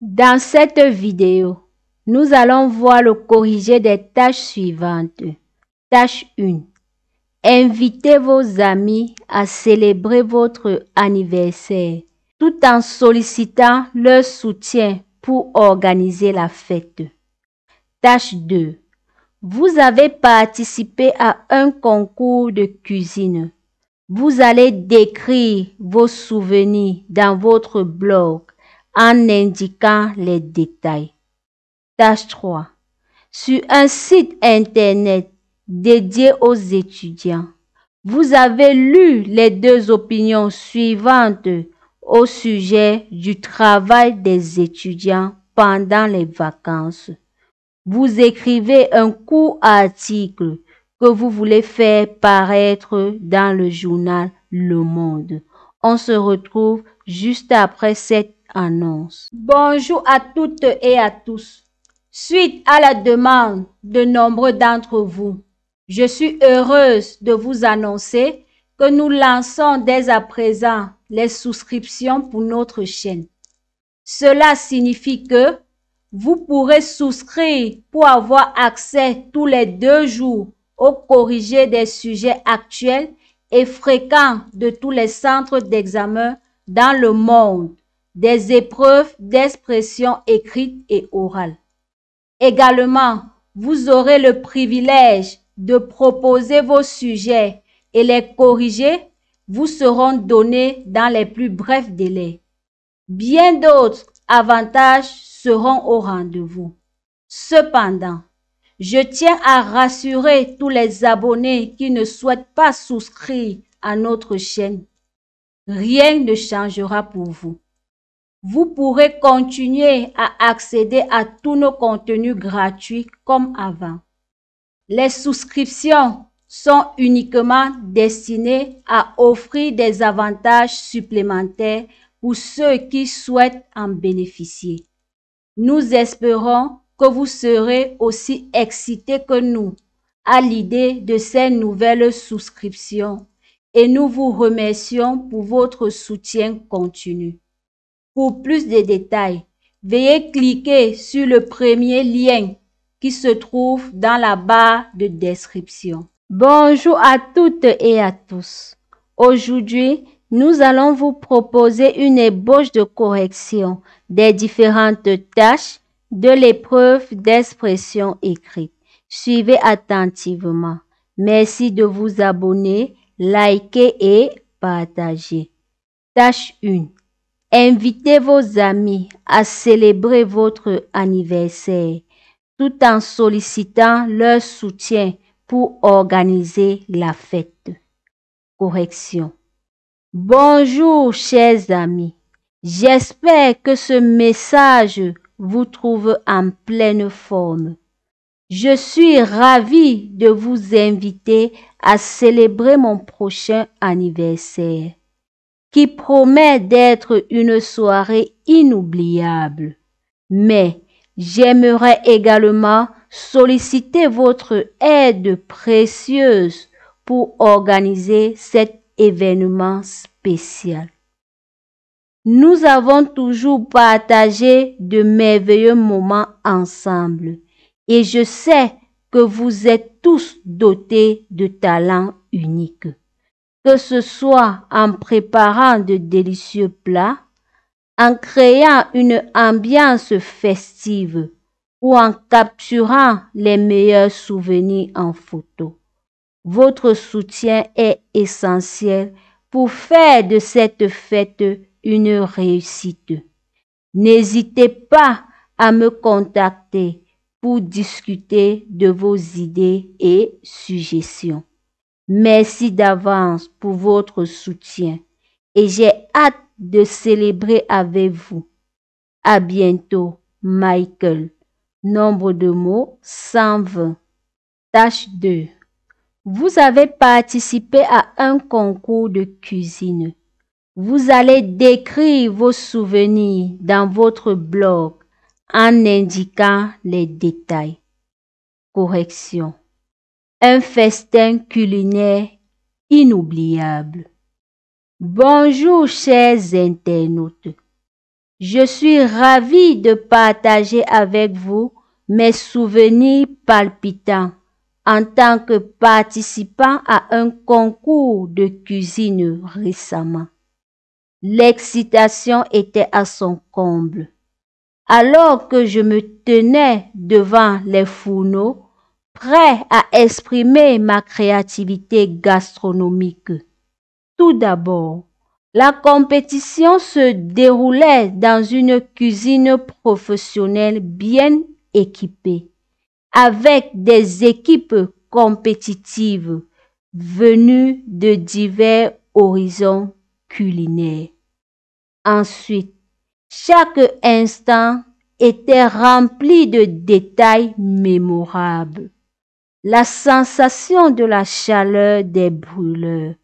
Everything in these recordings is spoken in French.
Dans cette vidéo, nous allons voir le corrigé des tâches suivantes. Tâche 1. Invitez vos amis à célébrer votre anniversaire tout en sollicitant leur soutien pour organiser la fête. Tâche 2. Vous avez participé à un concours de cuisine. Vous allez décrire vos souvenirs dans votre blog en indiquant les détails. Tâche 3. Sur un site Internet dédié aux étudiants, vous avez lu les deux opinions suivantes au sujet du travail des étudiants pendant les vacances. Vous écrivez un court article que vous voulez faire paraître dans le journal Le Monde. On se retrouve juste après cette Bonjour à toutes et à tous. Suite à la demande de nombreux d'entre vous, je suis heureuse de vous annoncer que nous lançons dès à présent les souscriptions pour notre chaîne. Cela signifie que vous pourrez souscrire pour avoir accès tous les deux jours au corrigé des sujets actuels et fréquents de tous les centres d'examen dans le monde des épreuves d'expression écrite et orale. Également, vous aurez le privilège de proposer vos sujets et les corriger vous seront donnés dans les plus brefs délais. Bien d'autres avantages seront au rendez-vous. Cependant, je tiens à rassurer tous les abonnés qui ne souhaitent pas souscrire à notre chaîne. Rien ne changera pour vous. Vous pourrez continuer à accéder à tous nos contenus gratuits comme avant. Les souscriptions sont uniquement destinées à offrir des avantages supplémentaires pour ceux qui souhaitent en bénéficier. Nous espérons que vous serez aussi excités que nous à l'idée de ces nouvelles souscriptions et nous vous remercions pour votre soutien continu. Pour plus de détails, veuillez cliquer sur le premier lien qui se trouve dans la barre de description. Bonjour à toutes et à tous. Aujourd'hui, nous allons vous proposer une ébauche de correction des différentes tâches de l'épreuve d'expression écrite. Suivez attentivement. Merci de vous abonner, liker et partager. Tâche 1. Invitez vos amis à célébrer votre anniversaire tout en sollicitant leur soutien pour organiser la fête. Correction. Bonjour chers amis. J'espère que ce message vous trouve en pleine forme. Je suis ravie de vous inviter à célébrer mon prochain anniversaire qui promet d'être une soirée inoubliable. Mais j'aimerais également solliciter votre aide précieuse pour organiser cet événement spécial. Nous avons toujours partagé de merveilleux moments ensemble et je sais que vous êtes tous dotés de talents uniques que ce soit en préparant de délicieux plats, en créant une ambiance festive ou en capturant les meilleurs souvenirs en photo. Votre soutien est essentiel pour faire de cette fête une réussite. N'hésitez pas à me contacter pour discuter de vos idées et suggestions. Merci d'avance pour votre soutien et j'ai hâte de célébrer avec vous. À bientôt, Michael. Nombre de mots 120. Tâche 2. Vous avez participé à un concours de cuisine. Vous allez décrire vos souvenirs dans votre blog en indiquant les détails. Correction un festin culinaire inoubliable. Bonjour chers internautes. Je suis ravie de partager avec vous mes souvenirs palpitants en tant que participant à un concours de cuisine récemment. L'excitation était à son comble. Alors que je me tenais devant les fourneaux, prêt à exprimer ma créativité gastronomique. Tout d'abord, la compétition se déroulait dans une cuisine professionnelle bien équipée, avec des équipes compétitives venues de divers horizons culinaires. Ensuite, chaque instant était rempli de détails mémorables la sensation de la chaleur des brûleurs,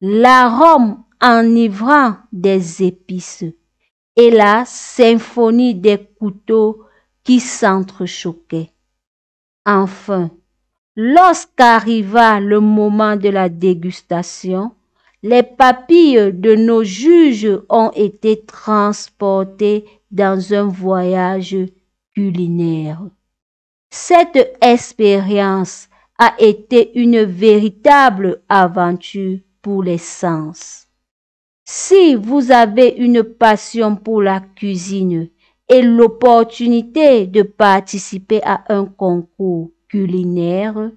l'arôme enivrant des épices et la symphonie des couteaux qui s'entrechoquaient. Enfin, lorsqu'arriva le moment de la dégustation, les papilles de nos juges ont été transportées dans un voyage culinaire. Cette expérience a été une véritable aventure pour les sens. Si vous avez une passion pour la cuisine et l'opportunité de participer à un concours culinaire,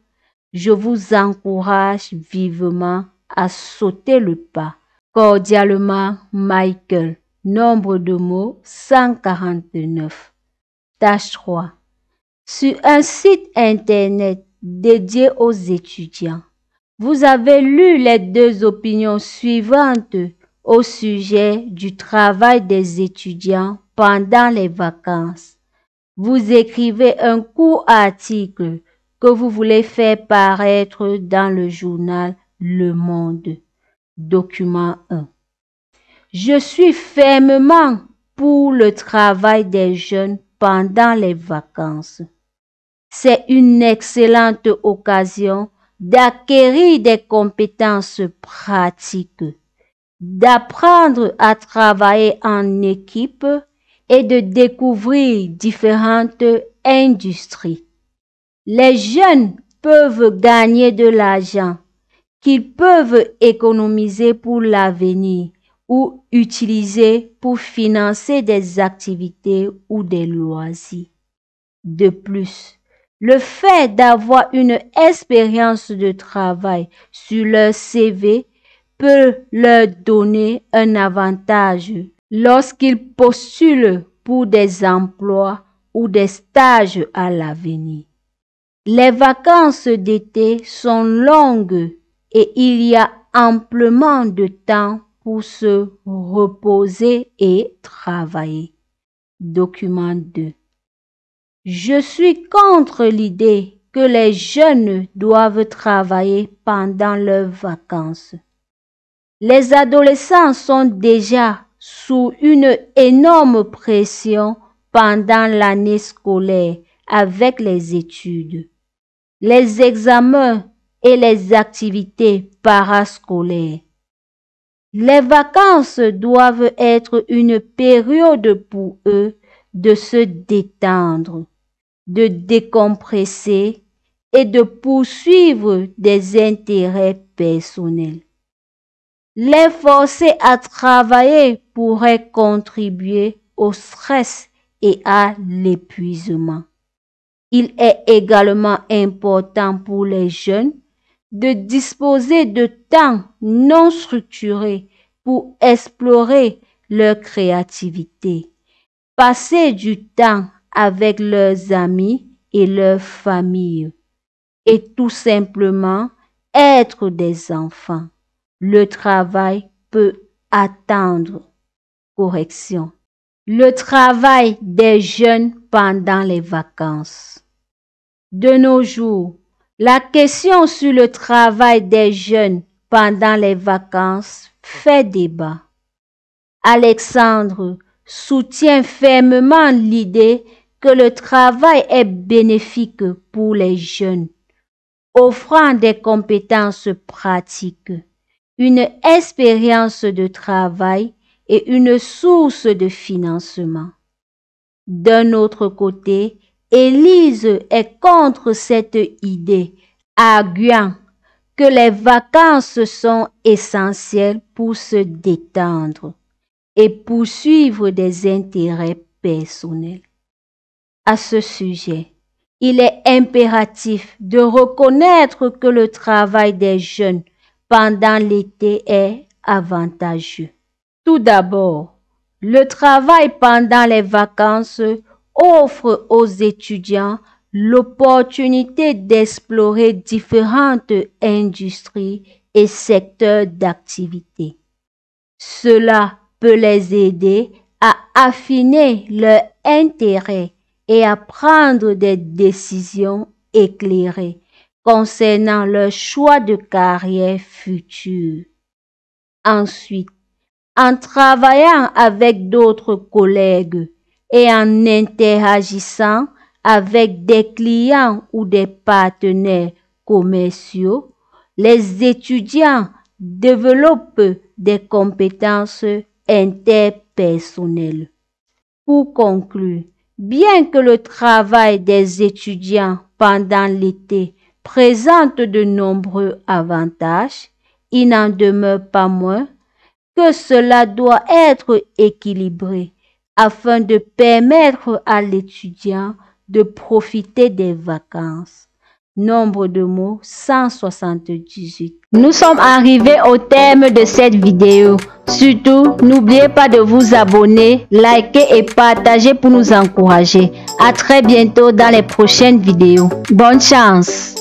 je vous encourage vivement à sauter le pas. Cordialement, Michael. Nombre de mots 149. Tâche 3 sur un site internet dédié aux étudiants. Vous avez lu les deux opinions suivantes au sujet du travail des étudiants pendant les vacances. Vous écrivez un court article que vous voulez faire paraître dans le journal Le Monde. Document 1. Je suis fermement pour le travail des jeunes pendant les vacances c'est une excellente occasion d'acquérir des compétences pratiques, d'apprendre à travailler en équipe et de découvrir différentes industries. Les jeunes peuvent gagner de l'argent qu'ils peuvent économiser pour l'avenir ou utiliser pour financer des activités ou des loisirs. De plus, le fait d'avoir une expérience de travail sur leur CV peut leur donner un avantage lorsqu'ils postulent pour des emplois ou des stages à l'avenir. Les vacances d'été sont longues et il y a amplement de temps pour se reposer et travailler. Document 2. Je suis contre l'idée que les jeunes doivent travailler pendant leurs vacances. Les adolescents sont déjà sous une énorme pression pendant l'année scolaire avec les études, les examens et les activités parascolaires. Les vacances doivent être une période pour eux de se détendre de décompresser et de poursuivre des intérêts personnels. Les forcer à travailler pourrait contribuer au stress et à l'épuisement. Il est également important pour les jeunes de disposer de temps non structuré pour explorer leur créativité. Passer du temps avec leurs amis et leurs familles et tout simplement être des enfants. Le travail peut attendre. Correction. Le travail des jeunes pendant les vacances. De nos jours, la question sur le travail des jeunes pendant les vacances fait débat. Alexandre soutient fermement l'idée que le travail est bénéfique pour les jeunes, offrant des compétences pratiques, une expérience de travail et une source de financement. D'un autre côté, Élise est contre cette idée, arguant que les vacances sont essentielles pour se détendre et poursuivre des intérêts personnels à ce sujet. Il est impératif de reconnaître que le travail des jeunes pendant l'été est avantageux. Tout d'abord, le travail pendant les vacances offre aux étudiants l'opportunité d'explorer différentes industries et secteurs d'activité. Cela peut les aider à affiner leur intérêt et à prendre des décisions éclairées concernant leur choix de carrière future. Ensuite, en travaillant avec d'autres collègues et en interagissant avec des clients ou des partenaires commerciaux, les étudiants développent des compétences interpersonnelles. Pour conclure, Bien que le travail des étudiants pendant l'été présente de nombreux avantages, il n'en demeure pas moins que cela doit être équilibré afin de permettre à l'étudiant de profiter des vacances. Nombre de mots 178. Nous sommes arrivés au terme de cette vidéo. Surtout, n'oubliez pas de vous abonner, liker et partager pour nous encourager. À très bientôt dans les prochaines vidéos. Bonne chance